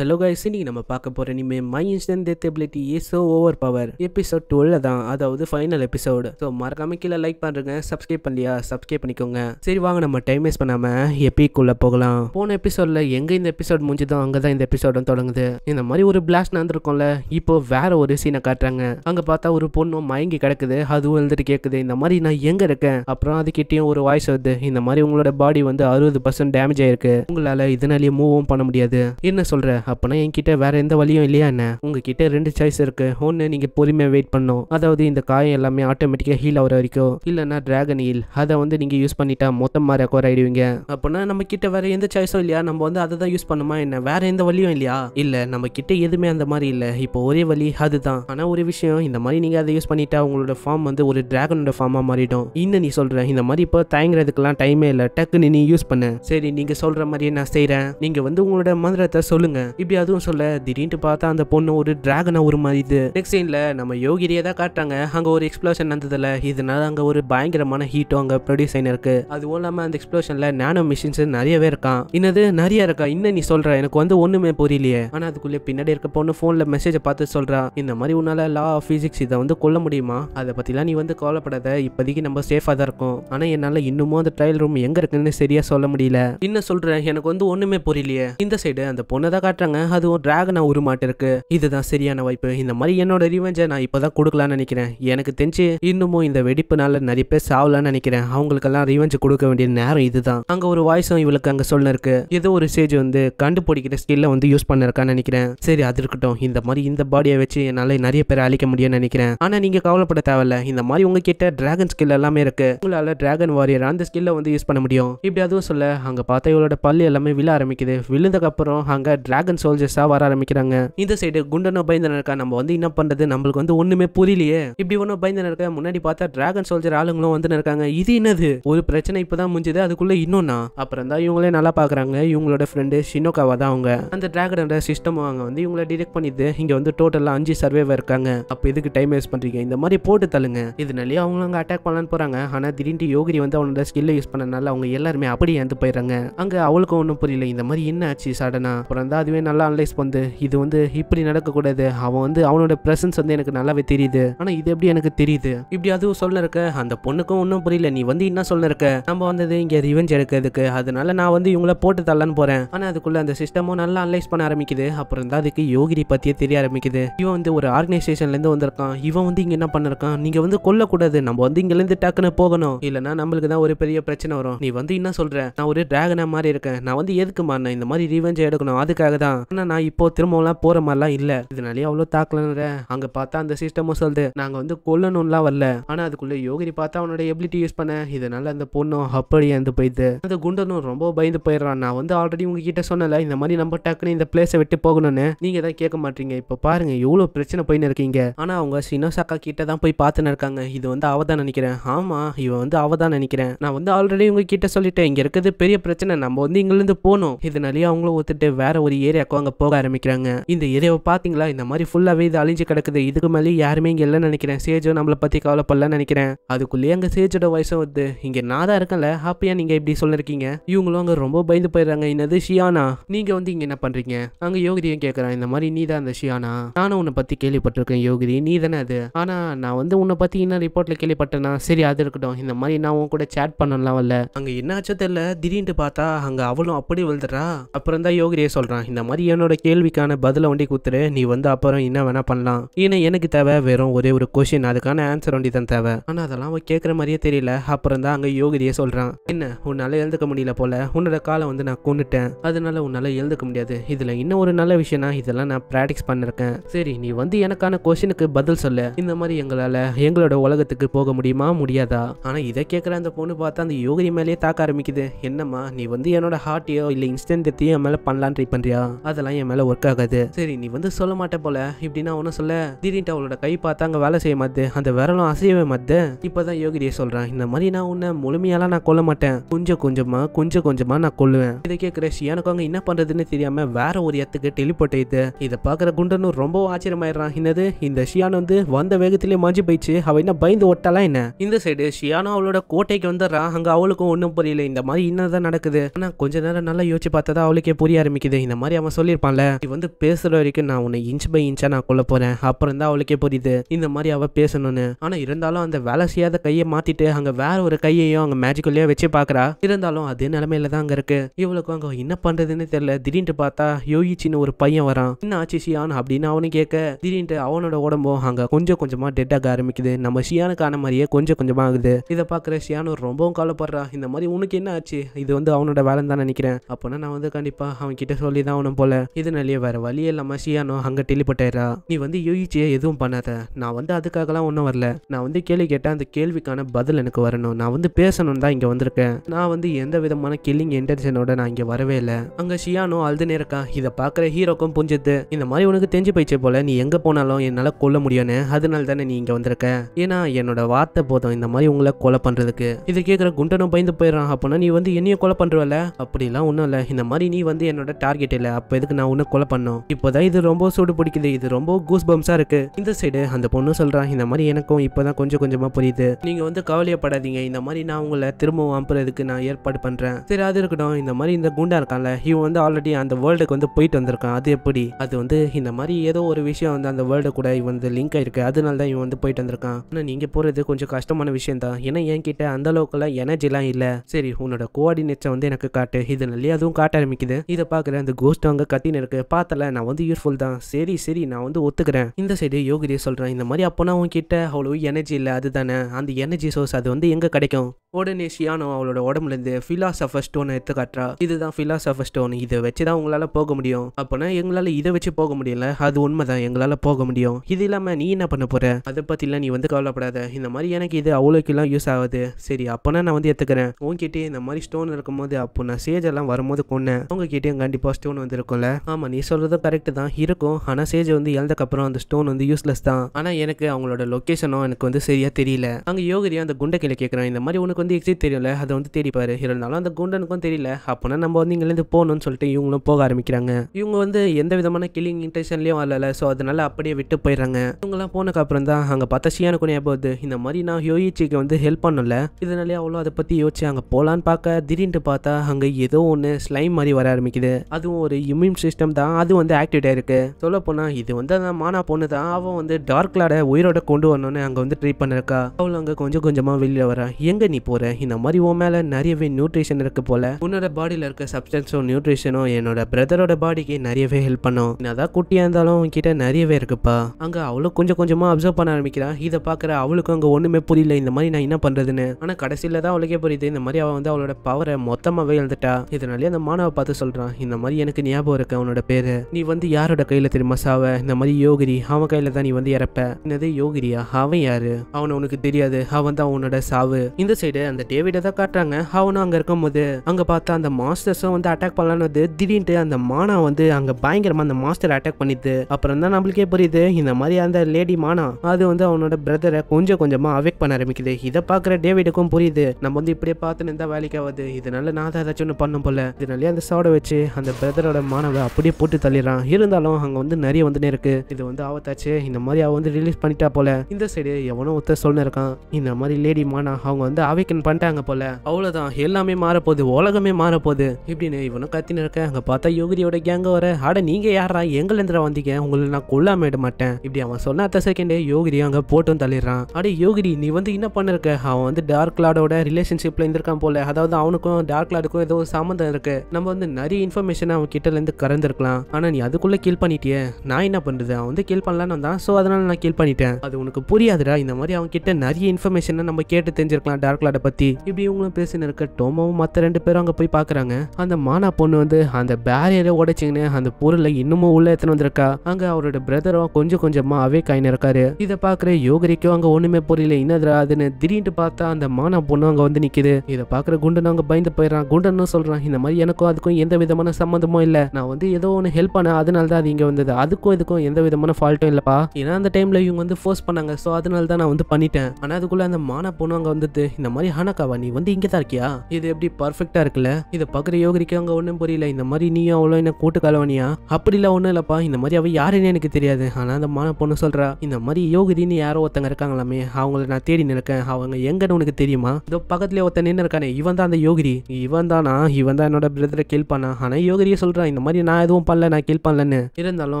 hello guys இன்னைக்கு நம்ம பார்க்க போகிற இனிமேல் my instant death ability is so overpower episode twelve தான் அதாவது ஃபைனல் எபிசோடு ஸோ மறக்காம கீழே லைக் பண்ணுறங்க சப்ஸ்கிரைப் பண்ணலையா சப்ஸ்கிரைப் பண்ணிக்கோங்க சரி வாங்க நம்ம டைம் வேஸ்ட் பண்ணாமல் எப்பிக்குள்ளே போகலாம் போன எபிசோடில் எங்கே இந்த எபிசோட் முடிஞ்சதோ அங்கே தான் இந்த எபிசோடும் தொடங்குது இந்த மாதிரி ஒரு பிளாஸ்ட் நடந்துருக்கோம்ல இப்போ வேற ஒரு சீனை காட்டுறாங்க அங்கே பார்த்தா ஒரு பொண்ணும் மயங்கி கிடக்குது அதுவும் எழுந்துட்டு கேட்குது இந்த மாதிரி நான் எங்கே இருக்கேன் அப்புறம் அதுக்கிட்டேயும் ஒரு வாய்ஸ் வருது இந்த மாதிரி உங்களோட பாடி வந்து அறுபது பர்சன்ட் டேமேஜ் ஆயிருக்கு உங்களால் இதனாலேயே மூவும் பண்ண முடியாது என்ன சொல்கிற அப்போனா என்கிட்ட வேற எந்த வழியும் இல்லையா என்ன உங்ககிட்ட ரெண்டு சாய்ஸ் இருக்கு ஒன்று நீங்கள் பொறுமையாக வெயிட் பண்ணும் அதாவது இந்த காயம் எல்லாமே ஆட்டோமேட்டிக்காக ஹீல் ஆகிற வரைக்கும் இல்லைன்னா டிராகன் ஹீல் அதை வந்து நீங்கள் யூஸ் பண்ணிட்டா மொத்தமாக ரெக்கவர் ஆகிடுவீங்க அப்போனா நம்ம கிட்ட வேற எந்த சாய்ஸும் இல்லையா நம்ம வந்து அதை தான் யூஸ் பண்ணுமா என்ன வேற எந்த வழியும் இல்லையா இல்லை நம்ம கிட்ட எதுவுமே அந்த மாதிரி இல்லை இப்போ ஒரே வழி அதுதான் ஆனால் ஒரு விஷயம் இந்த மாதிரி நீங்கள் அதை யூஸ் பண்ணிட்டா உங்களோட ஃபார்ம் வந்து ஒரு டிராகனோட ஃபார்மாக மாறிடும் இன்னும் நீ சொல்கிறேன் இந்த மாதிரி இப்போ தயங்குறதுக்கெல்லாம் டைமே இல்லை டக்குன்னு நீ யூஸ் பண்ண சரி நீங்கள் சொல்கிற மாதிரியே நான் செய்கிறேன் நீங்கள் வந்து உங்களோட மந்திரத்தை சொல்லுங்கள் இப்படி அதுவும் சொல்ல திடீர்னு பார்த்தா அந்த பொண்ணு ஒரு டிராகனா ஒரு மாதிரி இது நெக்ஸ்ட் சீன்ல நம்ம யோகிரியை தான் காட்டுறாங்க அங்க ஒரு எக்ஸ்ப்ளோஷன் நடந்ததுல இதனால அங்க ஒரு பயங்கரமான ஹீட்டும் அங்க ப்ரொடியூஸ் ஆயிருக்கு அதுவும் இல்லாம அந்த எக்ஸ்ப்ளோஷன்ல நானோ மிஷின்ஸ் நிறையவே இருக்கான் என்னது நிறைய இருக்கா இன்னும் நீ சொல்ற எனக்கு வந்து ஒண்ணுமே புரியலையே ஆனா அதுக்குள்ளே பின்னாடி இருக்க பொண்ணு போன்ல மெசேஜ் பார்த்து சொல்றா இந்த மாதிரி உன்னால லா ஆஃப் பிசிக்ஸ் இதை வந்து கொல்ல முடியுமா அதை பத்திலாம் நீ வந்து கவலைப்படாத இப்போதைக்கு நம்ம சேஃபா தான் இருக்கும் ஆனா என்னால இன்னமும் அந்த ட்ரையல் ரூம் எங்க இருக்குன்னு சரியா சொல்ல முடியல என்ன சொல்றேன் எனக்கு வந்து ஒண்ணுமே புரியலையே இந்த சைடு அந்த பொண்ணை தான் மாட்டாங்க அதுவும் டிராகனா உருமாட்டிருக்கு இதுதான் சரியான வாய்ப்பு இந்த மாதிரி என்னோட ரிவெஞ்சை நான் இப்போதான் கொடுக்கலாம்னு நினைக்கிறேன் எனக்கு தெரிஞ்சு இன்னமும் இந்த வெடிப்புனால நிறைய பேர் சாவலாம்னு நினைக்கிறேன் அவங்களுக்கெல்லாம் ரிவெஞ்சு கொடுக்க வேண்டிய நேரம் இதுதான் அங்க ஒரு வாய்ஸும் இவளுக்கு அங்க சொல்ல இருக்கு ஏதோ ஒரு ஸ்டேஜ் வந்து கண்டுபிடிக்கிற ஸ்கில்ல வந்து யூஸ் பண்ணிருக்கான்னு நினைக்கிறேன் சரி அது இருக்கட்டும் இந்த மாதிரி இந்த பாடியை வச்சு என்னால நிறைய பேரை அழிக்க முடியும்னு நினைக்கிறேன் ஆனா நீங்க கவலைப்பட தேவையில்ல இந்த மாதிரி உங்ககிட்ட டிராகன் ஸ்கில் எல்லாமே இருக்கு உங்களால டிராகன் வாரியர் அந்த ஸ்கில்ல வந்து யூஸ் பண்ண முடியும் இப்படி அதுவும் சொல்ல அங்க பார்த்தா இவளோட பல்லு எல்லாமே விழ ஆரம்பிக்குது விழுந்ததுக்கப்புறம் அங்கே அங்க டிராகன் டிராகன் சோல்ஜர்ஸாக வர ஆரம்பிக்கிறாங்க இந்த சைடு குண்டனோ பயந்து நம்ம வந்து என்ன பண்ணுறது நம்மளுக்கு வந்து ஒன்றுமே புரியலையே இப்படி ஒன்றும் பயந்து முன்னாடி பார்த்தா டிராகன் சோல்ஜர் ஆளுங்களும் வந்து இருக்காங்க இது என்னது ஒரு பிரச்சனை இப்போதான் முடிஞ்சது அதுக்குள்ளே இன்னொன்னா அப்புறம் தான் இவங்களே நல்லா பார்க்குறாங்க இவங்களோட ஃப்ரெண்டு ஷினோகாவா தான் அவங்க அந்த டிராகனோட சிஸ்டம் அவங்க வந்து இவங்கள டிடெக்ட் பண்ணிது இங்கே வந்து டோட்டலாக அஞ்சு சர்வேவர் இருக்காங்க அப்போ இதுக்கு டைம் வேஸ்ட் பண்ணுறீங்க இந்த மாதிரி போட்டு தள்ளுங்க இதனாலேயே அவங்க அங்கே அட்டாக் பண்ணலான்னு போகிறாங்க ஆனால் திடீர்னு யோகிரி வந்து அவனோட ஸ்கில்லை யூஸ் பண்ணனால அவங்க எல்லாருமே அப்படி இறந்து போயிடுறாங்க அங்கே அவளுக்கும் ஒன்றும் புரியல இந்த மாதிரி என்ன ஆச்சு சடனாக அப்புறம் தான் அதுவே உடனே நல்லா அனலைஸ் பண்ணுது இது வந்து இப்படி நடக்கக்கூடாது அவன் வந்து அவனோட ப்ரெசன்ஸ் வந்து எனக்கு நல்லாவே தெரியுது ஆனால் இது எப்படி எனக்கு தெரியுது இப்படி அதுவும் சொல்ல இருக்க அந்த பொண்ணுக்கும் ஒன்றும் புரியல நீ வந்து என்ன சொல்ல இருக்க நம்ம வந்தது இங்கே ரிவெஞ்ச் எடுக்கிறதுக்கு அதனால நான் வந்து இவங்கள போட்டு தள்ளன்னு போகிறேன் ஆனால் அதுக்குள்ள அந்த சிஸ்டமும் நல்லா அனலைஸ் பண்ண ஆரம்பிக்குது அப்புறம் தான் அதுக்கு யோகிரி பற்றியே தெரிய ஆரம்பிக்குது இவன் வந்து ஒரு ஆர்கனைசேஷன்லேருந்து வந்திருக்கான் இவன் வந்து இங்கே என்ன பண்ணிருக்கான் நீங்கள் வந்து கொல்லக்கூடாது நம்ம வந்து இங்கேருந்து டக்குன்னு போகணும் இல்லைனா நம்மளுக்கு தான் ஒரு பெரிய பிரச்சனை வரும் நீ வந்து என்ன சொல்கிற நான் ஒரு டிராகனா மாதிரி இருக்கேன் நான் வந்து எதுக்குமா மாறினேன் இந்த மாதிரி ரிவெஞ்ச் எடுக்கணும் அதுக்காக தான் தான் ஆனால் நான் இப்போ திரும்பலாம் போற மாதிரிலாம் இல்லை இதனாலே அவ்வளோ தாக்கலன்ற அங்கே பார்த்தா அந்த சிஸ்டமும் சொல்லுது நாங்கள் வந்து கொல்லணும்லாம் வரல ஆனா அதுக்குள்ளே யோகிரி பார்த்தா அவனோட எபிலிட்டி யூஸ் பண்ண இதனால அந்த பொண்ணும் அப்படியே இறந்து போயிடுது அந்த குண்டனும் ரொம்ப பயந்து போயிடுறான் நான் வந்து ஆல்ரெடி உங்ககிட்ட சொன்னல இந்த மாதிரி நம்ம டக்குனு இந்த பிளேஸை விட்டு போகணும்னு நீங்கள் தான் கேட்க மாட்டீங்க இப்போ பாருங்க எவ்வளோ பிரச்சனை போயின்னு இருக்கீங்க ஆனால் அவங்க சினோசாக்கா கிட்ட தான் போய் பார்த்துன்னு இருக்காங்க இது வந்து அவதான் நினைக்கிறேன் ஆமாம் இவன் வந்து அவ நினைக்கிறேன் நான் வந்து ஆல்ரெடி உங்ககிட்ட சொல்லிட்டேன் இங்கே இருக்கிறது பெரிய பிரச்சனை நம்ம வந்து இங்கிருந்து போகணும் இதனாலேயே அவங்களும் ஒத்துட்டு வேற ஒரு ஏரியா யாக்கோ அங்கே போக ஆரம்பிக்கிறாங்க இந்த ஏரியாவை பார்த்தீங்களா இந்த மாதிரி ஃபுல்லாகவே இது அழிஞ்சு கிடக்குது இதுக்கு மேலே யாருமே இங்கே இல்லை நினைக்கிறேன் சேஜோ நம்மளை பற்றி கவலைப்படலன்னு நினைக்கிறேன் அதுக்குள்ளேயே அங்கே சேஜோட வயசும் வந்து இங்கே நான் தான் இருக்கேன்ல ஹாப்பியாக நீங்கள் இப்படி சொல்லிருக்கீங்க இவங்களும் அங்கே ரொம்ப பயந்து போயிடுறாங்க என்னது ஷியானா நீங்கள் வந்து இங்கே என்ன பண்ணுறீங்க அங்கே யோகிரியும் கேட்குறான் இந்த மாதிரி நீ தான் அந்த ஷியானா நானும் உன்னை பற்றி கேள்விப்பட்டிருக்கேன் யோகிரி நீ தானே அது ஆனால் நான் வந்து உன்னை பற்றி இன்னும் ரிப்போர்ட்டில் கேள்விப்பட்டேன்னா சரி அது இருக்கட்டும் இந்த மாதிரி நான் உன் கூட சேட் பண்ணலாம் வரல அங்கே என்னாச்சோ தெரியல திடீர்னு பார்த்தா அங்கே அவளும் அப்படி விழுதுறா அப்புறம் தான் யோகிரியே சொல்கிறான் இந்த மாதிரி என்னோட கேள்விக்கான பதில வண்டி குத்துரு நீ வந்து அப்புறம் என்ன வேணா பண்ணலாம் ஏன்னா எனக்கு தேவை வெறும் ஒரே ஒரு கொஷின் அதுக்கான ஆன்சர் வண்டி தான் தேவை ஆனால் அதெல்லாம் அவன் கேட்கற மாதிரியே தெரியல அப்புறம் தான் அங்கே யோகிதையே சொல்கிறான் என்ன உன்னால் எழுதுக்க முடியல போல உன்னோட காலை வந்து நான் கொண்டுட்டேன் அதனால உன்னால் எழுதுக்க முடியாது இதில் இன்னும் ஒரு நல்ல விஷயம்னா இதெல்லாம் நான் பிராக்டிஸ் பண்ணிருக்கேன் சரி நீ வந்து எனக்கான கொஷினுக்கு பதில் சொல்லு இந்த மாதிரி எங்களால் எங்களோட உலகத்துக்கு போக முடியுமா முடியாதா ஆனால் இதை கேட்குற அந்த பொண்ணு பார்த்தா அந்த யோகி மேலேயே தாக்க ஆரம்பிக்குது என்னம்மா நீ வந்து என்னோட ஹார்ட்டையோ இல்லை இன்ஸ்டன்டத்தையோ மேலே பண்ணலான்னு ட்ரை பண்ணுறியா அதெல்லாம் என் மேலே ஒர்க் ஆகாது சரி நீ வந்து சொல்ல மாட்டே போல இப்படின்னா ஒண்ணு சொல்ல திடீர்னு அவளோட கை பார்த்தா அங்கே வேலை செய்ய மாத்து அந்த விரலும் அசையவே மாத்து இப்போதான் யோகிரியை சொல்றேன் இந்த மாதிரி நான் உன்னை முழுமையாலாம் நான் கொல்ல மாட்டேன் கொஞ்சம் கொஞ்சமா கொஞ்சம் கொஞ்சமாக நான் கொல்லுவேன் இதை கேட்குறேன் எனக்கு அவங்க என்ன பண்றதுன்னு தெரியாம வேற ஒரு இடத்துக்கு டெலிபோர்ட் ஆயிடுது இதை பார்க்குற குண்டனும் ரொம்ப ஆச்சரியமாயிடுறான் என்னது இந்த ஷியான் வந்து வந்த வேகத்திலேயே மாஞ்சி போயிடுச்சு அவள் என்ன பயந்து ஒட்டலாம் என்ன இந்த சைடு ஷியானும் அவளோட கோட்டைக்கு வந்துடுறான் அங்கே அவளுக்கும் ஒன்றும் புரியல இந்த மாதிரி இன்னதான் நடக்குது ஆனால் கொஞ்ச நேரம் நல்லா யோசிச்சு பார்த்தா அவளுக்கே புரிய ஆரம்பிக்குது இந்த மாதிரி தெரியாமல் சொல்லியிருப்பான்ல இது வந்து பேசுகிற வரைக்கும் நான் உன்னை இன்ச் பை இன்ச்சாக நான் கொல்ல போகிறேன் அப்புறம் தான் அவளுக்கே புரியுது இந்த மாதிரி அவள் பேசணும்னு ஆனால் இருந்தாலும் அந்த வேலை செய்யாத கையை மாற்றிட்டு அங்கே வேற ஒரு கையையும் அங்கே மேஜிக்குள்ளேயே வச்சு பார்க்குறா இருந்தாலும் அதே நிலமையில தான் அங்கே இருக்கு இவளுக்கு அங்கே என்ன பண்ணுறதுன்னு தெரியல திடீர்னு பார்த்தா யோகிச்சின்னு ஒரு பையன் வரான் என்ன ஆச்சு சியான் அப்படின்னு அவனு கேட்க திடீர்னு அவனோட உடம்பும் அங்கே கொஞ்சம் கொஞ்சமாக ஆக ஆரம்பிக்குது நம்ம ஷியானுக்கு ஆன மாதிரியே கொஞ்சம் கொஞ்சமாக ஆகுது இதை பார்க்குற ஷியானு ரொம்பவும் கவலைப்படுறா இந்த மாதிரி உனக்கு என்ன ஆச்சு இது வந்து அவனோட வேலை தான் நினைக்கிறேன் அப்போனா நான் வந்து கண்டிப்பாக அவன் கிட்ட சொல்லி தான் பண்ணும் போல இதனாலேயே வேற வழி இல்லாம ஷியானோ அங்க டெலிபட்டா நீ வந்து யூகிச்சியை எதுவும் பண்ணாத நான் வந்து அதுக்காகலாம் ஒன்றும் வரல நான் வந்து கேள்வி கேட்டால் அந்த கேள்விக்கான பதில் எனக்கு வரணும் நான் வந்து பேசணும் தான் இங்கே வந்திருக்கேன் நான் வந்து எந்த விதமான கில்லிங் இன்டென்ஷனோட நான் இங்கே வரவே இல்லை அங்கே ஷியானோ அழுது நேரக்கா இதை பார்க்குற ஹீரோக்கும் புரிஞ்சுது இந்த மாதிரி உனக்கு தெரிஞ்சு போயிச்சே போல நீ எங்கே போனாலும் என்னால் கொல்ல முடியும்னு அதனால தானே நீ இங்கே வந்திருக்க ஏன்னா என்னோட வார்த்தை போதும் இந்த மாதிரி உங்களை கொலை பண்ணுறதுக்கு இதை கேட்குற குண்டனும் பயந்து போயிடறான் அப்படின்னா நீ வந்து என்னையும் கொலை பண்ணுறவல்ல அப்படிலாம் ஒன்றும் இல்லை இந்த மாதிரி நீ வந்து என்னோட டார்கெட் இல்லை அப்போ எதுக்கு நான் உன்ன கொலை பண்ணோம் இப்போதான் இது ரொம்ப சூடு பிடிக்குது இது ரொம்ப கூஸ் பம்ஸாக இருக்கு இந்த சைடு அந்த பொண்ணு சொல்றான் இந்த மாதிரி எனக்கும் இப்போதான் கொஞ்சம் கொஞ்சமா புரியுது நீங்க வந்து கவலையப்படாதீங்க இந்த மாதிரி நான் உங்களை திரும்பவும் வாம்புறதுக்கு நான் ஏற்பாடு பண்றேன் சரி அது இருக்கட்டும் இந்த மாதிரி இந்த குண்டா இருக்கான்ல இவன் வந்து ஆல்ரெடி அந்த வேர்ல்டுக்கு வந்து போயிட்டு வந்திருக்கான் அது எப்படி அது வந்து இந்த மாதிரி ஏதோ ஒரு விஷயம் வந்து அந்த வேர்ல்டு கூட இவன் வந்து லிங்க் ஆயிருக்கு அதனால தான் இவன் வந்து போயிட்டு வந்திருக்கான் ஆனா நீங்க போறது கொஞ்சம் கஷ்டமான விஷயம் தான் ஏன்னா என்கிட்ட அந்த எனர்ஜி எனர்ஜிலாம் இல்லை சரி உன்னோட கோஆர்டினேட்ஸை வந்து எனக்கு காட்டு இது அதுவும் காட்ட ஆரம்பிக்குது இதை பாக்குற அந்த கோஸ்ட் மற்றவங்க கத்தின்னு இருக்கு பார்த்தல நான் வந்து யூஸ்ஃபுல் தான் சரி சரி நான் வந்து ஒத்துக்கிறேன் இந்த சைடு யோகிதே சொல்கிறேன் இந்த மாதிரி அப்போனா உன்கிட்ட அவ்வளோ எனர்ஜி இல்லை அதுதானே அந்த எனர்ஜி சோர்ஸ் அது வந்து எங்கே கிடைக்கும் உடனே ஷியானோ அவளோட உடம்புலேருந்து பிலாசபர் ஸ்டோனை எடுத்து காட்டுறா இதுதான் பிலாசபர் ஸ்டோன் இதை வச்சு தான் உங்களால் போக முடியும் அப்போனா எங்களால் இதை வச்சு போக முடியல அது உண்மைதான் எங்களால் போக முடியும் இது இல்லாமல் நீ என்ன பண்ண போகிற அதை பற்றிலாம் நீ வந்து கவலைப்படாத இந்த மாதிரி எனக்கு இது எல்லாம் யூஸ் ஆகுது சரி அப்போனா நான் வந்து எடுத்துக்கிறேன் உங்ககிட்டே இந்த மாதிரி ஸ்டோன் இருக்கும்போது அப்போ நான் எல்லாம் வரும்போது கொண்டேன் உங்ககிட்டே கண்டிப்பாக ஸ்டோன் வந்து இருக்கும்ல ஆமா நீ சொல்றதும் கரெக்ட் தான் இருக்கும் ஆனா சேஜ் வந்து இழந்தக்கப்புறம் அந்த ஸ்டோன் வந்து யூஸ்லெஸ் தான் ஆனா எனக்கு அவங்களோட லொக்கேஷனும் எனக்கு வந்து சரியா தெரியல அங்க யோகரியா அந்த குண்டை கீழே கேட்கிறான் இந்த மாதிரி உனக்கு வந்து எக்ஸிட் தெரியல அதை வந்து தேடிப்பாரு இருந்தாலும் அந்த குண்டனுக்கும் தெரியல அப்போனா நம்ம வந்து இங்கிலேருந்து போகணும்னு சொல்லிட்டு இவங்களும் போக ஆரம்பிக்கிறாங்க இவங்க வந்து எந்த விதமான கிளிங் இன்டென்ஷன்லயும் வரல ஸோ அதனால அப்படியே விட்டு போயிடுறாங்க எல்லாம் போனக்கு அப்புறம் தான் அங்கே பார்த்தா ஷியானுக்கு ஞாபகம் போகுது இந்த மாதிரி நான் யோகிச்சிக்கு வந்து ஹெல்ப் பண்ணல இதனாலே அவ்வளோ அதை பற்றி யோசிச்சு அங்கே போகலான்னு பார்க்க திடீர்னு பார்த்தா அங்கே ஏதோ ஒன்று ஸ்லைம் மாதிரி வர ஆரம்பிக்குது அதுவும் ஒரு இம்யூன் சிஸ்டம் தான் அது வந்து ஆக்டிவேட் ஆயிருக்கு சொல்ல போனால் இது வந்து அந்த மானா பொண்ணு தான் அவன் வந்து டார்க் லாட உயிரோட கொண்டு வரணும்னு அங்கே வந்து ட்ரீட் பண்ணிருக்கா அவள் அங்கே கொஞ்சம் கொஞ்சமாக வெளியில் வரா எங்கே நீ போற இந்த மாதிரி உன் மேலே நிறையவே நியூட்ரிஷன் இருக்கு போல உன்னோட பாடியில் இருக்க சப்ஸ்டன்ஸும் நியூட்ரிஷனும் என்னோட பிரதரோட பாடிக்கு நிறையவே ஹெல்ப் பண்ணும் என்னதான் குட்டியாக இருந்தாலும் உன்கிட்ட நிறையவே இருக்குப்பா அங்கே அவளும் கொஞ்சம் கொஞ்சமாக அப்சர்வ் பண்ண ஆரம்பிக்கிறான் இதை பார்க்குற அவளுக்கும் அங்கே ஒன்றுமே புரியல இந்த மாதிரி நான் என்ன பண்ணுறதுன்னு ஆனால் கடைசியில தான் அவளுக்கே புரியுது இந்த மாதிரி அவள் வந்து அவளோட பவரை மொத்தமாகவே எழுந்துட்டா இதனாலேயே அந்த மாணவை பார்த்து சொல்கிறான் இந்த மாதிரி எனக்கு ஞாபகம் ஞாபகம் இருக்க அவனோட பேரு நீ வந்து யாரோட கையில தெரியுமா சாவ இந்த மாதிரி யோகிரி அவன் கையில தான் நீ வந்து இறப்ப என்னது யோகிரியா அவன் யாரு அவன் உனக்கு தெரியாது அவன் தான் உன்னோட சாவு இந்த சைடு அந்த டேவிட தான் காட்டுறாங்க அவனும் அங்க போது அங்க பார்த்தா அந்த மாஸ்டர்ஸும் வந்து அட்டாக் பண்ணலான்னு வந்து திடீர்னு அந்த மானா வந்து அங்க பயங்கரமா அந்த மாஸ்டர் அட்டாக் பண்ணிது அப்புறம் தான் நம்மளுக்கே புரியுது இந்த மாதிரி அந்த லேடி மானா அது வந்து அவனோட பிரதரை கொஞ்சம் கொஞ்சமா அவேக் பண்ண ஆரம்பிக்குது இதை பாக்குற டேவிடுக்கும் புரியுது நம்ம வந்து இப்படியே பார்த்துன்னு இருந்தா வேலைக்கு ஆகுது இதனால நான் தான் ஏதாச்சும் ஒன்று பண்ணும் போல இதனாலே அந்த சாடை வச்சு அந்த பிரதரோட மாணவை அப்படியே போட்டு தள்ளிடுறான் இருந்தாலும் அங்கே வந்து நிறைய வந்துனே இருக்கு இது வந்து ஆபத்தாச்சு இந்த மாதிரி அவ வந்து ரிலீஸ் பண்ணிட்டா போல இந்த சைடு எவனோ ஒருத்தர் சொல்லு இருக்கான் இந்த மாதிரி லேடி மானா அவங்க வந்து அவைக்கன் பண்ணிட்டாங்க போல அவ்வளவுதான் எல்லாமே மாறப்போகுது உலகமே மாறப்போகுது இப்படின்னு இவனும் கத்தின்னு இருக்கேன் அங்கே பார்த்தா யோகிரியோட கேங்க வர ஆட நீங்கள் யாரா இருந்து வந்தீங்க உங்களை நான் கொல்லாம விட மாட்டேன் இப்படி அவன் சொன்ன அத்த செகண்டே யோகிரி அங்கே போட்டும் தள்ளிடுறான் அடே யோகிரி நீ வந்து என்ன பண்ணிருக்க அவன் வந்து டார்க் கிளாடோட ரிலேஷன்ஷிப்பில் இருந்திருக்கான் போல அதாவது அவனுக்கும் டார்க் கிளாடுக்கும் ஏதோ சம்மந்தம் இருக்கு நம்ம வந்து நிறைய இன்ஃபர்மேஷன் அவன் கிட்ட இருந்து கறந்துருக்கலாம் ஆனால் நீ அதுக்குள்ளே கீழ் பண்ணிட்டியே நான் என்ன பண்ணுறது அவன் வந்து கீழ் பண்ணலான்னு வந்தான் ஸோ அதனால் நான் கீழ் பண்ணிட்டேன் அது உனக்கு புரியாதுடா இந்த மாதிரி அவங்க கிட்ட நிறைய இன்ஃபர்மேஷனை நம்ம கேட்டு தெரிஞ்சிருக்கலாம் டார்க் லாட பற்றி இப்படி இவங்களும் பேசினு இருக்க டோமாவும் மற்ற ரெண்டு பேரும் அங்கே போய் பார்க்குறாங்க அந்த மானா பொண்ணு வந்து அந்த பேரியரை உடைச்சிங்கன்னு அந்த பொருளை இன்னமும் உள்ளே எடுத்துன்னு வந்திருக்கா அங்கே அவரோட பிரதரும் கொஞ்சம் கொஞ்சமா அவே காயின் இருக்காரு இதை பார்க்குற யோகரிக்கும் அங்கே ஒன்றுமே புரியல என்னதுரா அதுன்னு திடீர்னு பார்த்தா அந்த மானா பொண்ணு அங்கே வந்து நிற்கிது இதை பார்க்குற குண்டன் அவங்க பயந்து போயிடறான் குண்டன் சொல்கிறான் இந்த மாதிரி எனக்கும் அதுக்கும் எந்த விதமான சம்மந்தமும் இல்லை நான் வந்து ஏதோ ஒன்று ஹெல்ப் பண்ண அதனால தான் அது இங்கே வந்தது அதுக்கும் இதுக்கும் எந்த விதமான ஃபால்ட்டும் இல்லைப்பா ஏன்னா அந்த டைமில் இவங்க வந்து ஃபோர்ஸ் பண்ணாங்க ஸோ அதனால தான் நான் வந்து பண்ணிட்டேன் ஆனால் அதுக்குள்ளே அந்த மானா பொண்ணு அங்கே வந்தது இந்த மாதிரி ஹானக்காவா நீ வந்து இங்கே தான் இருக்கியா இது எப்படி பர்ஃபெக்டாக இருக்குல்ல இதை பார்க்குற யோகிக்கு அங்கே ஒன்றும் புரியல இந்த மாதிரி நீயும் அவ்வளோ என்ன கூட்டு கலவனியா அப்படிலாம் ஒன்றும் இல்லைப்பா இந்த மாதிரி அவள் யாருன்னு எனக்கு தெரியாது ஆனால் அந்த மான பொண்ணு சொல்கிறா இந்த மாதிரி யோகிதின்னு யாரோ ஒருத்தங்க இருக்காங்களாமே அவங்கள நான் தேடி நிற்கேன் அவங்க எங்கன்னு உனக்கு தெரியுமா இதோ பக்கத்துலேயே ஒருத்தன் நின்று இருக்கானே இவன் தான் அந்த யோகிரி இவன் தானா இவன் தான் என்னோட பிரதரை கில் பண்ணான் ஆனால் யோகிரியே சொல்கிறான் இந்த மாதிரி நான் எதுவும் பண்ணல நான் கில் பண்ணலன்னு இருந்தாலும்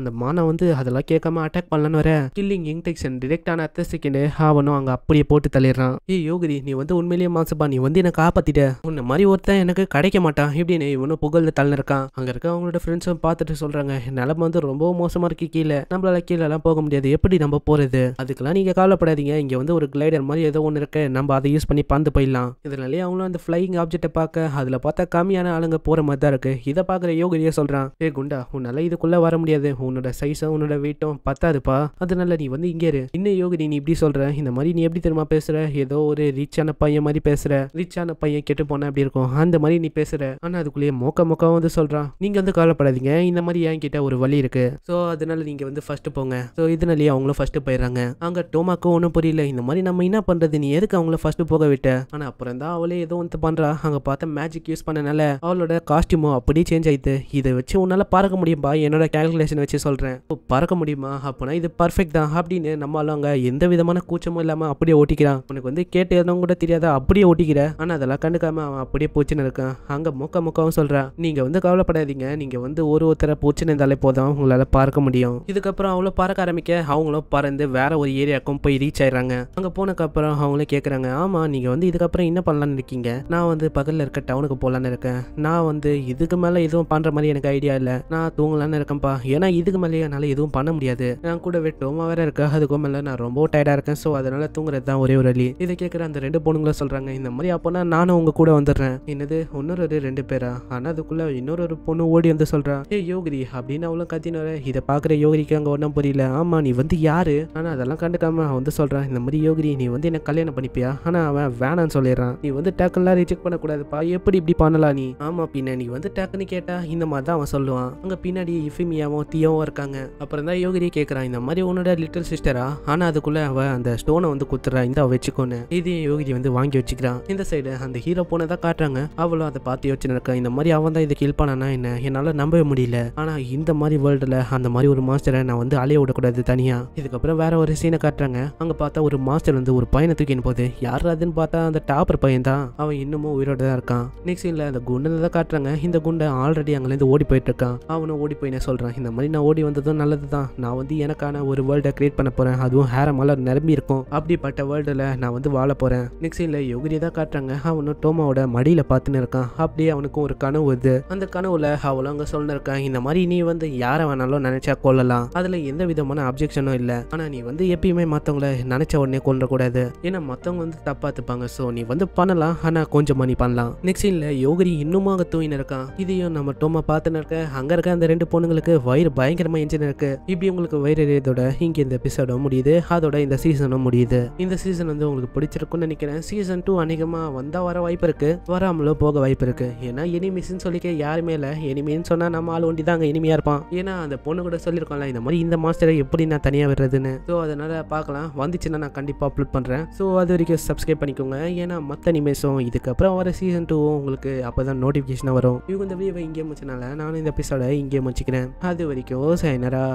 அந்த மானை வந்து அதெல்லாம் கேட்காம அட்டாக் பண்ணலன்னு வர கில்லிங் இன்டெக்ஷன் டிரெக்டான அத்த செகண்ட் ஹாவனும் அங்கே அப்படியே போட்டு தள்ளிடுறான் ஏ யோகிரி நீ வந்து உண்மையிலேயே மாசுப்பா நீ வந்து என்னை காப்பாத்திட்ட உன்ன மாதிரி ஒருத்தன் எனக்கு கிடைக்க மாட்டான் இப்படின்னு இவனும் புகழ்ந்து தள்ளிருக்கான் அங்கே இருக்க அவங்களோட ஃப்ரெண்ட்ஸும் பார்த்துட்டு சொல்கிறாங்க நிலம வந்து ரொம்ப மோசமாக இருக்கு கீழே நம்மளால எல்லாம் போக முடியாது எப்படி நம்ம போகிறது அதுக்கெல்லாம் நீங்கள் கவலைப்படாதீங்க இங்கே வந்து ஒரு கிளைடர் மாதிரி ஏதோ ஒன்று இருக்கு நம்ம அதை யூஸ் பண்ணி பந்து போயிடலாம் இதனாலேயே அவங்களும் அந்த ஃப்ளையிங் ஆப்ஜெக்ட்டை பார்க்க அதில் பார்த்தா கம்மியான ஆளுங்க போகிற மாதிரி தான் இருக்குது இதை பார்க்குற யோகிரியை சொல்கிறான் ஏ குண்டா உன்னால இதுக்குள்ளே வர முடியாது உன்னோட சைஸும் உன்னோட வெயிட்டும் பத்தாதுப்பா அதனால நீ வந்து இங்கே இரு இன்னும் யோகி நீ இப்படி சொல்கிற இந்த மாதிரி நீ எப்படி தெரியுமா பேசுகிற ஏதோ ஒரு ரிச்சான பையன் மாதிரி பேசுகிற ரிச்சான பையன் கெட்டு போனால் அப்படி இருக்கும் அந்த மாதிரி நீ பேசுகிற ஆனால் அதுக்குள்ளேயே மோக்க மோக்கம் வந்து சொல்கிறான் நீங்கள் வந்து கவலைப்படாதீங்க இந்த மாதிரி ஏன் கிட்ட ஒரு வழி இருக்குது ஸோ அதனால நீங்கள் வந்து ஃபஸ்ட்டு போங்க ஸோ இதனாலேயே அவங்களும் ஃபஸ்ட்டு போயிடுறாங்க அங்கே டோமாக்கோ ஒன்றும் புரியல இந்த மாதிரி நம்ம என்ன பண்ணுறது நீ எதுக்கு அவங்கள ஃபஸ்ட்டு போக விட்ட ஆனால் அப்புறம் தான் அவளே ஏதோ வந்து பண்ணுறா அங்கே பார்த்தா மேஜிக் யூஸ் பண்ணனால அவளோட காஸ்டியூமோ அப்படியே சேஞ்ச் ஆயிடுது இது இதை வச்சு உன்னால் பறக்க முடியும்பா என்னோட கேல்குலேஷன் வச்சு சொல்கிறேன் பறக்க முடியுமா அப்படின்னா இது பர்ஃபெக்ட் தான் அப்படின்னு நம்மளும் அங்கே எந்த விதமான கூச்சமும் இல்லாமல் அப்படியே ஓட்டிக்கிறான் உனக்கு வந்து கேட்டு எதுவும் கூட தெரியாதா அப்படியே ஓட்டிக்கிற ஆனால் அதெல்லாம் கண்டுக்காம அவன் அப்படியே போச்சுன்னு இருக்கான் அங்கே முக்க முக்கவும் சொல்கிறான் நீங்கள் வந்து கவலைப்படாதீங்க நீங்கள் வந்து ஒரு ஒருத்தரை போச்சுன்னு இருந்தாலே போதும் உங்களால் பார்க்க முடியும் இதுக்கப்புறம் அவ்வளோ பறக்க ஆரம்பிக்க அவங்களும் பறந்து வேற ஒரு ஏரியாவுக்கும் போய் ரீச் ஆயிடுறாங்க அங்கே போனக்கப்புறம் அவங்களே கேட்குறாங்க ஆமாம் நீங்கள் வந்து இதுக்கப்புறம் என்ன பண்ணலான்னு இருக்கீங்க நான் வந்து பகலில் இருக்க டவுனுக்கு போகலான்னு இருக்கேன் நான் வந்து இதுக்கு மேலே எதுவும் பண்ணுற மாதிரி எனக்கு ஐடியா இல்லை நான் தூங்கலான்னு இருக்கேன்ப்பா ஏன்னா இதுக்கு மேலே என்னால் எதுவும் பண்ண முடியாது நான் கூட வெட்டோமா வேற இருக்கா அதுக்கும் மேலே நான் ரொம்ப டயர்டாக இருக்கேன் ஸோ அதனால தூங்குறது தான் ஒரே ஒரு வழி இதை கேட்குற அந்த ரெண்டு பொண்ணுங்களும் சொல்கிறாங்க இந்த மாதிரி அப்போனா நானும் உங்க கூட வந்துடுறேன் என்னது இன்னொரு ரெண்டு பேரா ஆனால் அதுக்குள்ள இன்னொரு ஒரு பொண்ணு ஓடி வந்து சொல்கிறா ஏ யோகிரி அப்படின்னு அவளும் கத்தினவர வர இதை பார்க்குற யோகிரிக்கு அங்கே ஒன்றும் புரியல ஆமாம் நீ வந்து யாரு ஆனால் அதெல்லாம் கண்டுக்காம அவன் வந்து சொல்கிறான் இந்த மாதிரி யோகிரி நீ வந்து என்ன கல்யாணம் பண்ணிப்பியா ஆனால் அவன் வேணான்னு சொல்லிடுறான் நீ வந்து டேக்கெல்லாம் ரிஜெக்ட் பண்ணக்கூடாதுப்பா எப்படி இப்படி பண்ணலாம் நீ ஆமாம் பின்ன நீ வந்து டேக்குன்னு கேட்டால் இந்த மாதிரி தான் அவன் சொல்லுவான் அங்கே பின்னாடி இஃபிமியாவும் தீயாவும் இருக்காங்க அப்புறம் தான் யோகிரி கேட்குறான் இந்த மாதிரி உன்னோட லிட்டில் சிஸ்டரா ஆனால் அதுக்குள்ளே அவள் அந்த ஸ்டோனை வந்து குத்துறா இந்த அவள் வச்சுக்கோன்னு இதையும் யோகிரி வந்து வாங்கி வச்சுக்கிறான் இந்த சைடு அந்த ஹீரோ போனதான் காட்டுறாங்க அவளும் அதை பார்த்து யோசனை இருக்கா இந்த மாதிரி அவன் தான் இதை கில் பண்ணானா என்ன என்னால் நம்பவே முடியல ஆனால் இந்த மாதிரி வேர்ல்டில் அந்த மாதிரி ஒரு மாஸ்டரை நான் வந்து அலைய விடக்கூடாது தனியாக இதுக்கப்புறம் வேற ஒரு சீனை காட்டுறாங்க அங்கே பார்த்தா ஒரு மாஸ்டர் வந்து ஒரு பையனை தூக்கின்னு போகுது யார் அதுன்னு பார்த்தா அந்த டாப்பர் பையன் தான் அவன் இன்னமும் உயிரோடு தான் இருக்கான் நெக்ஸ்ட் சீனில் அந்த குண்டை தான் காட்டுறாங்க இந்த குண்டை ஆல்ரெடி அங்கேருந்து ஓடி போயிட்டுருக்கான் அவனும் ஓடி போய் என்ன சொல்கிறான் இந்த மாதிரி நான் ஓடி வந்ததும் நல்லது தான் நான் வந்து எனக்கான ஒரு வேர்ல்டை கிரியேட் பண்ண போகிறேன் அதுவும் ஹேர மலர் நிரம்பி இருக்கும் அப்படிப்பட்ட வேர்ல்டில் நான் வந்து வாழ போகிறேன் நெக்ஸ்ட் இல்லை யோகிரி தான் காட்டுறாங்க அவனும் டோமாவோட மடியில் பார்த்துன்னு இருக்கான் அப்படியே அவனுக்கும் ஒரு கனவு வருது அந்த கனவுல அவளும் அங்கே சொல்லிருக்கான் இந்த மாதிரி நீ வந்து யாரை வேணாலும் நினைச்சா கொள்ளலாம் அதில் எந்த விதமான அப்ஜெக்ஷனும் இல்லை ஆனால் நீ வந்து எப்பயுமே மற்றவங்கள நினச்ச உடனே கொள்ளக்கூடாது ஏன்னா மற்றவங்க வந்து தப்பாத்துப்பாங்க ஸோ நீ வந்து பண்ணலாம் ஆனால் கொஞ்சமாக நீ பண்ணலாம் நெக்ஸ்ட் இல்லை யோகிரி இன்னுமாக கத்துவின்னு இருக்கான் இதையும் நம்ம டோமா பார்த்து பத்தின இருக்க அங்கே இருக்க அந்த ரெண்டு பொண்ணுங்களுக்கு வயிறு பயங்கரமாக இன்ஜின் இருக்கு இப்படி உங்களுக்கு வயிறு எரியதோட இங்கே இந்த எபிசோடும் முடியுது அதோட இந்த சீசனும் முடியுது இந்த சீசன் வந்து உங்களுக்கு பிடிச்சிருக்கும்னு நினைக்கிறேன் சீசன் டூ அநேகமாக வந்தால் வர வாய்ப்பு இருக்கு வராமலோ போக வாய்ப்பு இருக்கு ஏன்னா எனிமிஸ்ன்னு சொல்லிக்க யாருமே இல்லை எனிமின்னு சொன்னால் நம்ம ஆள் ஒண்டி தான் அங்கே இனிமையாக இருப்பான் ஏன்னா அந்த பொண்ணு கூட சொல்லியிருக்கோம்ல இந்த மாதிரி இந்த மாஸ்டரை எப்படி நான் தனியாக விடுறதுன்னு ஸோ அதனால் பார்க்கலாம் வந்துச்சுன்னா நான் கண்டிப்பாக அப்லோட் பண்ணுறேன் ஸோ அது வரைக்கும் சப்ஸ்கிரைப் பண்ணிக்கோங்க ஏன்னா மற்ற நிமிஷம் இதுக்கப்புறம் வர சீசன் டூவும் உங்களுக்கு அப்போ தான் நோட்டிஃபிகேஷனாக வரும் இவங்க இந்த வீடியோவை இங்கே முடிச்சனால நான் இந்த எபிசோட இங்கே முடிச்சுக்கிறேன் அது வரைக்கும் சைனரா